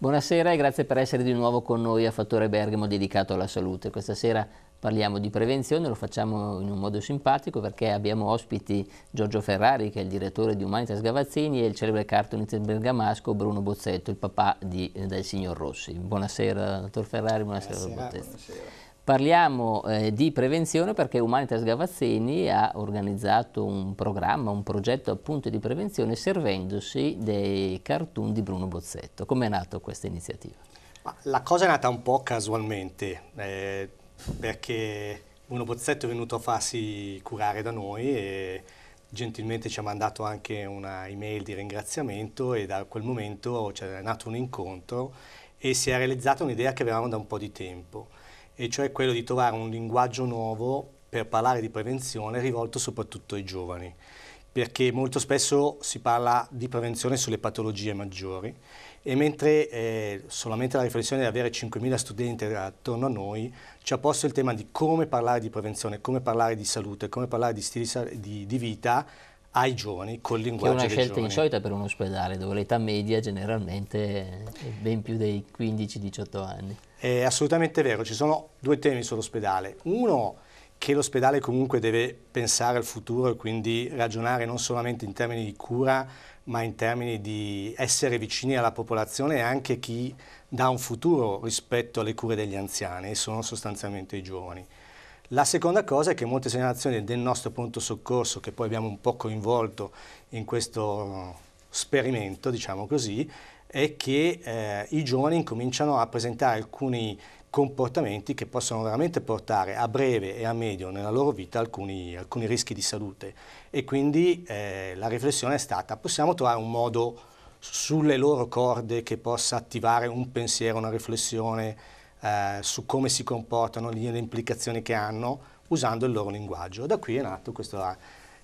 Buonasera e grazie per essere di nuovo con noi a Fattore Bergamo dedicato alla salute. Questa sera parliamo di prevenzione, lo facciamo in un modo simpatico perché abbiamo ospiti Giorgio Ferrari che è il direttore di Humanitas Gavazzini e il celebre cartonista bergamasco Bruno Bozzetto, il papà di, del signor Rossi. Buonasera dottor Ferrari, buonasera, buonasera dottor Bozzetto. Buonasera. Parliamo eh, di prevenzione perché Humanitas Gavazzini ha organizzato un programma, un progetto appunto di prevenzione servendosi dei cartoon di Bruno Bozzetto. Come è nata questa iniziativa? Ma la cosa è nata un po' casualmente eh, perché Bruno Bozzetto è venuto a farsi curare da noi e gentilmente ci ha mandato anche una email di ringraziamento e da quel momento cioè, è nato un incontro e si è realizzata un'idea che avevamo da un po' di tempo e cioè quello di trovare un linguaggio nuovo per parlare di prevenzione rivolto soprattutto ai giovani, perché molto spesso si parla di prevenzione sulle patologie maggiori e mentre eh, solamente la riflessione di avere 5.000 studenti attorno a noi ci ha posto il tema di come parlare di prevenzione, come parlare di salute, come parlare di stili di, di vita ai giovani col linguaggio Che è una scelta insolita per un ospedale dove l'età media generalmente è ben più dei 15-18 anni. È assolutamente vero, ci sono due temi sull'ospedale. Uno che l'ospedale comunque deve pensare al futuro e quindi ragionare non solamente in termini di cura ma in termini di essere vicini alla popolazione e anche chi dà un futuro rispetto alle cure degli anziani e sono sostanzialmente i giovani. La seconda cosa è che molte segnalazioni del nostro pronto soccorso, che poi abbiamo un po' coinvolto in questo sperimento, diciamo così, è che eh, i giovani incominciano a presentare alcuni comportamenti che possono veramente portare a breve e a medio nella loro vita alcuni, alcuni rischi di salute e quindi eh, la riflessione è stata possiamo trovare un modo sulle loro corde che possa attivare un pensiero, una riflessione, eh, su come si comportano, le implicazioni che hanno, usando il loro linguaggio. Da qui è nata questa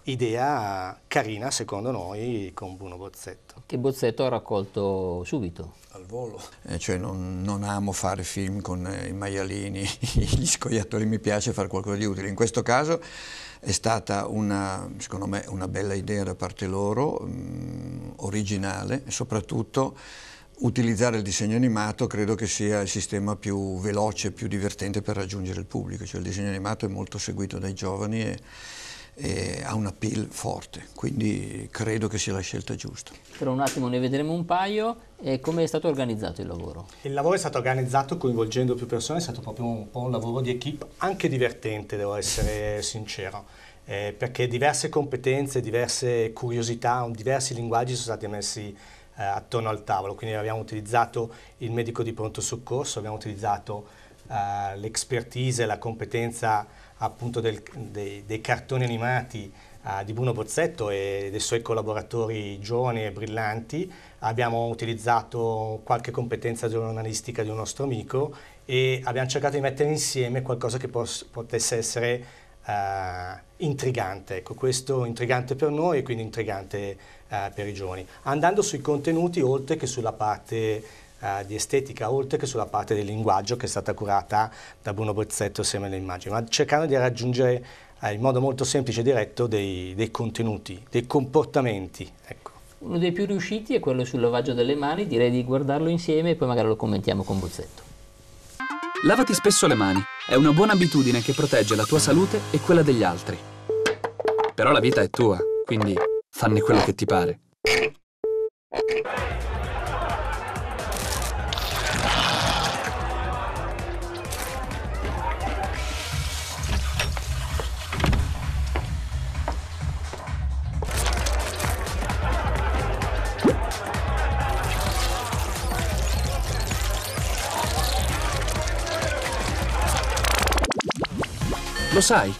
idea carina, secondo noi, con Bruno Bozzetto. Che Bozzetto ha raccolto subito. Al volo. Eh, cioè non, non, amo fare film con eh, i maialini, gli scoiattoli, mi piace fare qualcosa di utile. In questo caso è stata una, secondo me, una bella idea da parte loro, mh, mm, originale, soprattutto utilizzare il disegno animato credo che sia il sistema più veloce, più divertente per raggiungere il pubblico, cioè il disegno animato è molto seguito dai giovani e, e ha un appeal forte, quindi credo che sia la scelta giusta. Tra un attimo ne vedremo un paio e come è stato organizzato il lavoro? Il lavoro è stato organizzato coinvolgendo più persone, è stato proprio un po' un lavoro di equip, anche divertente devo essere sincero. Eh, perché diverse competenze, diverse curiosità, diversi linguaggi sono stati messi eh, attorno al tavolo, quindi abbiamo utilizzato il medico di pronto soccorso, abbiamo utilizzato eh, l'expertise, la competenza appunto del, dei, dei, cartoni animati eh, di Bruno Bozzetto e dei suoi collaboratori giovani e brillanti, abbiamo utilizzato qualche competenza giornalistica di un nostro amico e abbiamo cercato di mettere insieme qualcosa che potesse essere eh, intrigante, ecco, questo intrigante per noi e quindi intrigante eh, per i giovani. Andando sui contenuti oltre che sulla parte eh, di estetica, oltre che sulla parte del linguaggio che è stata curata da Bruno Bozzetto insieme alle immagini, ma cercando di raggiungere eh, in modo molto semplice e diretto dei, dei contenuti, dei comportamenti. Ecco. Uno dei più riusciti è quello sul lavaggio delle mani, direi di guardarlo insieme e poi magari lo commentiamo con Bozzetto. Lavati spesso le mani. È una buona abitudine che protegge la tua salute e quella degli altri. Però la vita è tua, quindi fanne quello che ti pare. Lo sai,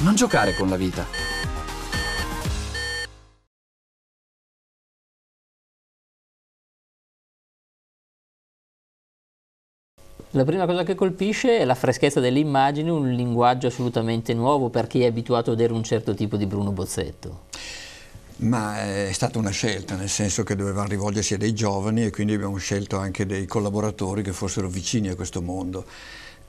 non giocare con la vita. La prima cosa che colpisce è la freschezza dell'immagine, un linguaggio assolutamente nuovo per chi è abituato a vedere un certo tipo di Bruno Bozzetto. Ma eh, è stata una scelta, nel senso che dovevano rivolgersi a dei giovani e quindi abbiamo scelto anche dei collaboratori che fossero vicini a questo mondo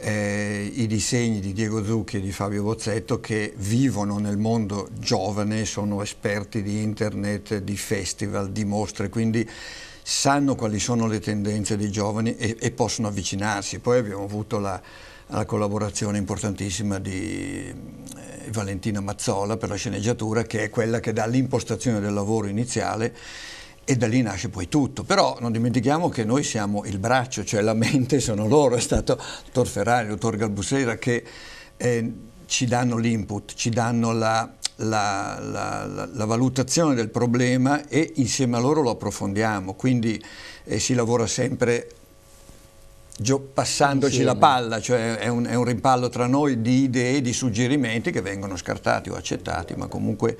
eh, i disegni di Diego Zucchi e di Fabio Bozzetto che vivono nel mondo giovane, sono esperti di internet, di festival, di mostre, quindi sanno quali sono le tendenze dei giovani e, e possono avvicinarsi. Poi abbiamo avuto la, la collaborazione importantissima di eh, Valentina Mazzola per la sceneggiatura, che è quella che dà l'impostazione del lavoro iniziale e da lì nasce poi tutto, però non dimentichiamo che noi siamo il braccio, cioè la mente sono loro, è stato il dottor Ferrari, il dottor Galbusera che eh, ci danno l'input, ci danno la, la, la, la, valutazione del problema e insieme a loro lo approfondiamo, quindi eh, si lavora sempre passandoci insieme. la palla, cioè è un, è un, rimpallo tra noi di idee, di suggerimenti che vengono scartati o accettati, ma comunque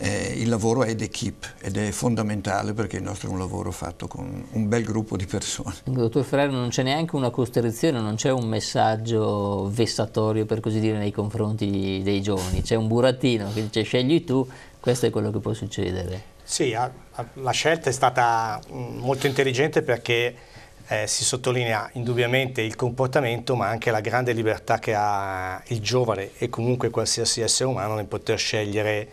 eh, il lavoro è d'equipe ed è fondamentale perché il nostro è un lavoro fatto con un bel gruppo di persone. Dottor Ferrero, non c'è neanche una costrizione, non c'è un messaggio vessatorio per così dire nei confronti dei giovani, c'è un burattino che dice scegli tu, questo è quello che può succedere. Sì, la scelta è stata mm, molto intelligente perché eh, si sottolinea indubbiamente il comportamento ma anche la grande libertà che ha il giovane e comunque qualsiasi essere umano nel poter scegliere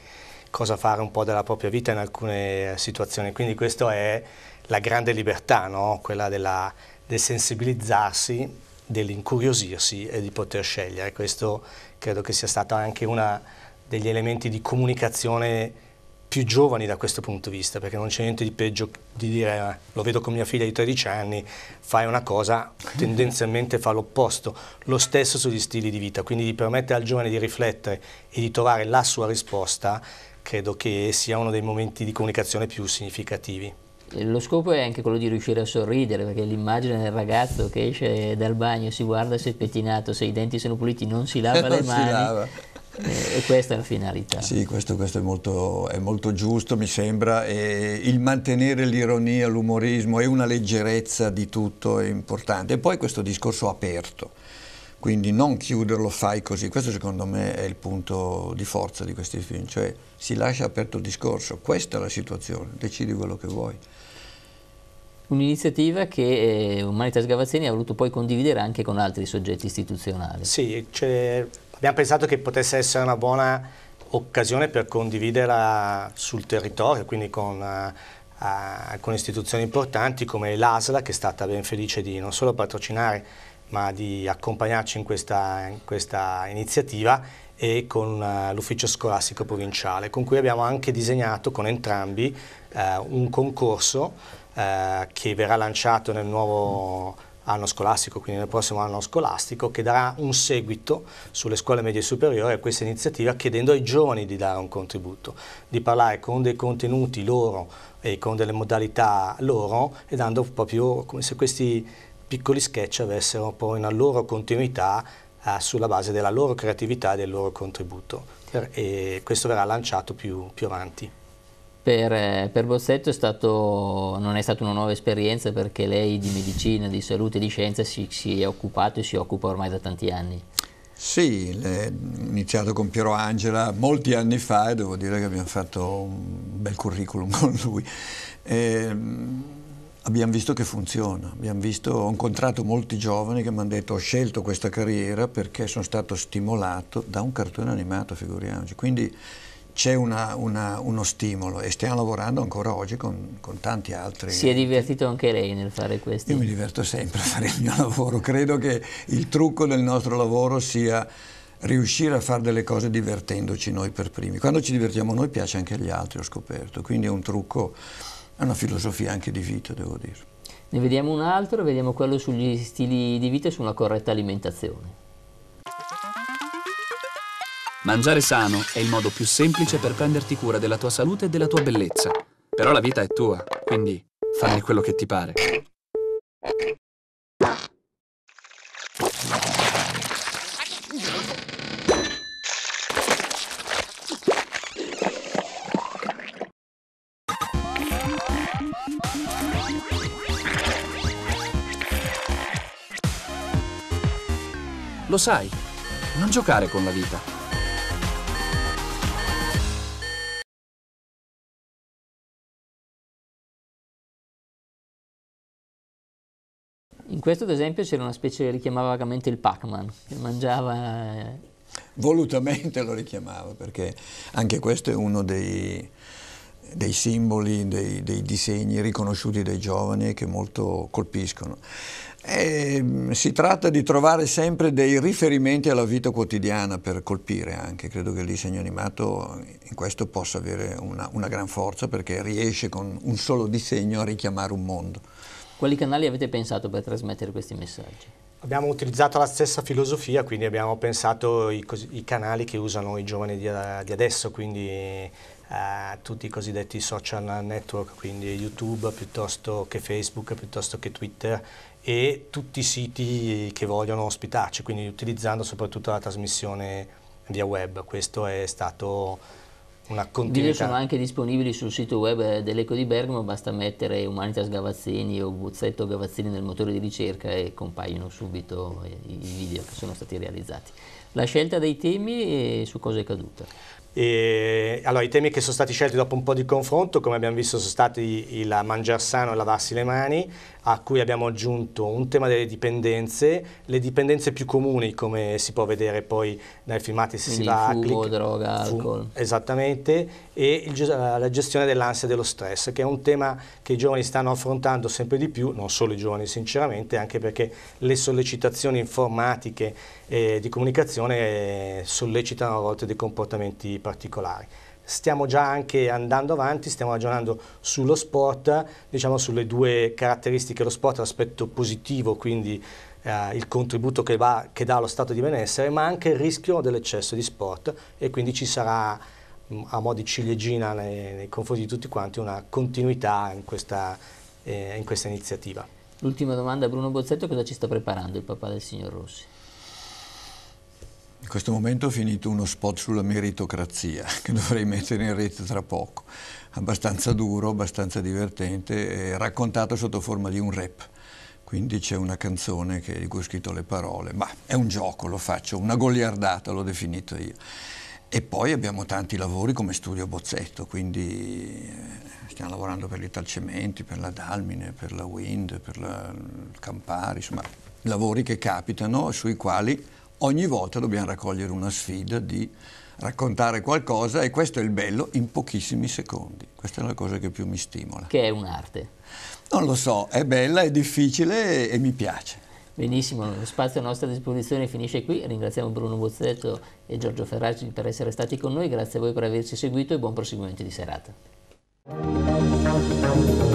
cosa fare un po' della propria vita in alcune eh, situazioni. Quindi questa è la grande libertà, no? quella della, del sensibilizzarsi, dell'incuriosirsi e di poter scegliere. Questo credo che sia stato anche uno degli elementi di comunicazione più giovani da questo punto di vista, perché non c'è niente di peggio di dire ah, lo vedo con mia figlia di 13 anni, fai una cosa, tendenzialmente fa l'opposto, lo stesso sugli stili di vita, quindi di permettere al giovane di riflettere e di trovare la sua risposta credo che sia uno dei momenti di comunicazione più significativi. Lo scopo è anche quello di riuscire a sorridere, perché l'immagine del ragazzo che esce dal bagno, si guarda se è pettinato, se i denti sono puliti, non si lava non le mani. Si Lava. Eh, e questa è la finalità. Sì, questo, questo è, molto, è, molto, giusto, mi sembra. E il mantenere l'ironia, l'umorismo e una leggerezza di tutto è importante. E poi questo discorso aperto quindi non chiuderlo, fai così, questo secondo me è il punto di forza di questi film, cioè si lascia aperto il discorso, questa è la situazione, decidi quello che vuoi. Un'iniziativa che eh, Humanitas Gavazzini ha voluto poi condividere anche con altri soggetti istituzionali. Sì, cioè, abbiamo pensato che potesse essere una buona occasione per condividerla sul territorio, quindi con uh, eh, alcune istituzioni importanti come l'ASLA che è stata ben felice di non solo patrocinare ma di accompagnarci in questa, in questa iniziativa e con uh, l'ufficio scolastico provinciale, con cui abbiamo anche disegnato con entrambi uh, un concorso eh, che verrà lanciato nel nuovo anno scolastico, quindi nel prossimo anno scolastico, che darà un seguito sulle scuole medie e superiori a questa iniziativa chiedendo ai giovani di dare un contributo, di parlare con dei contenuti loro e con delle modalità loro e dando proprio come se questi piccoli sketch avessero poi una loro continuità eh, sulla base della loro creatività e del loro contributo per, e questo verrà lanciato più, più avanti. Per, eh, per Bozzetto è stato, non è stata una nuova esperienza perché lei di medicina, di salute e di scienza si, si è occupato e si occupa ormai da tanti anni. Sì, ho iniziato con Piero Angela molti anni fa e devo dire che abbiamo fatto un bel curriculum con lui. E, ehm, abbiamo visto che funziona, visto, ho incontrato molti giovani che mi hanno detto ho scelto questa carriera perché sono stato stimolato da un cartone animato, figuriamoci, quindi c'è uno stimolo e stiamo lavorando ancora oggi con, con, tanti altri. Si è divertito anche lei nel fare questo? Io mi diverto sempre a fare il mio lavoro, credo che il trucco del nostro lavoro sia riuscire a fare delle cose divertendoci noi per primi. Quando ci divertiamo noi piace anche agli altri, ho scoperto, quindi è un trucco è una filosofia anche di vita, devo dire. Ne vediamo un altro, vediamo quello sugli stili di vita e sulla corretta alimentazione. Mangiare sano è il modo più semplice per prenderti cura della tua salute e della tua bellezza. Però la vita è tua, quindi fanne quello che ti pare. Lo sai, non giocare con la vita. In questo ad esempio c'era una specie che richiamava vagamente il Pac-Man, che mangiava... Eh. Volutamente lo richiamava, perché anche questo è uno dei, dei simboli, dei, dei, disegni riconosciuti dai giovani che molto colpiscono. E ehm, si tratta di trovare sempre dei riferimenti alla vita quotidiana per colpire anche, credo che il disegno animato in questo possa avere una, una, gran forza perché riesce con un solo disegno a richiamare un mondo. Quali canali avete pensato per trasmettere questi messaggi? Abbiamo utilizzato la stessa filosofia, quindi abbiamo pensato i, i canali che usano i giovani di, di adesso, quindi tutti i cosiddetti social network, quindi YouTube piuttosto che Facebook, piuttosto che Twitter e tutti i siti che vogliono ospitarci, quindi utilizzando soprattutto la trasmissione via web. Questo è stato una continuità. I video sono anche disponibili sul sito web dell'Eco di Bergamo, basta mettere Humanitas Gavazzini o Buzzetto Gavazzini nel motore di ricerca e compaiono subito i video che sono stati realizzati. La scelta dei temi e su cosa è caduta? E, allora, i temi che sono stati scelti dopo un po' di confronto, come abbiamo visto, sono stati il mangiar sano e lavarsi le mani a cui abbiamo aggiunto un tema delle dipendenze, le dipendenze più comuni come si può vedere poi dai filmati se si va a click, droga, fumo, alcol. Esattamente, e il, la gestione dell'ansia e dello stress, che è un tema che i giovani stanno affrontando sempre di più, non solo i giovani sinceramente, anche perché le sollecitazioni informatiche e eh, di comunicazione eh, sollecitano a volte dei comportamenti particolari stiamo già anche andando avanti, stiamo ragionando sullo sport, diciamo sulle due caratteristiche dello sport, l'aspetto positivo, quindi eh, il contributo che, va, che dà allo stato di benessere, ma anche il rischio dell'eccesso di sport e quindi ci sarà mm, a mo' di ciliegina nei, nei confronti di tutti quanti una continuità in questa, eh, in questa iniziativa. L'ultima domanda, Bruno Bozzetto, cosa ci sta preparando il papà del signor Rossi? In questo momento ho finito uno spot sulla meritocrazia che dovrei mettere in rete tra poco, abbastanza duro, abbastanza divertente, raccontato sotto forma di un rap. Quindi c'è una canzone che, di cui ho scritto le parole, ma è un gioco, lo faccio, una goliardata l'ho definito io. E poi abbiamo tanti lavori come Studio Bozzetto, quindi eh, stiamo lavorando per l'Italcementi, per la Dalmine, per la Wind, per la Campari, insomma lavori che capitano sui quali ogni volta dobbiamo raccogliere una sfida di raccontare qualcosa e questo è il bello in pochissimi secondi. Questa è la cosa che più mi stimola. Che è un'arte? Non lo so, è bella, è difficile e, e mi piace. Benissimo, lo spazio a nostra disposizione finisce qui. Ringraziamo Bruno Bozzetto e Giorgio Ferracci per essere stati con noi. Grazie a voi per averci seguito e buon proseguimento di serata.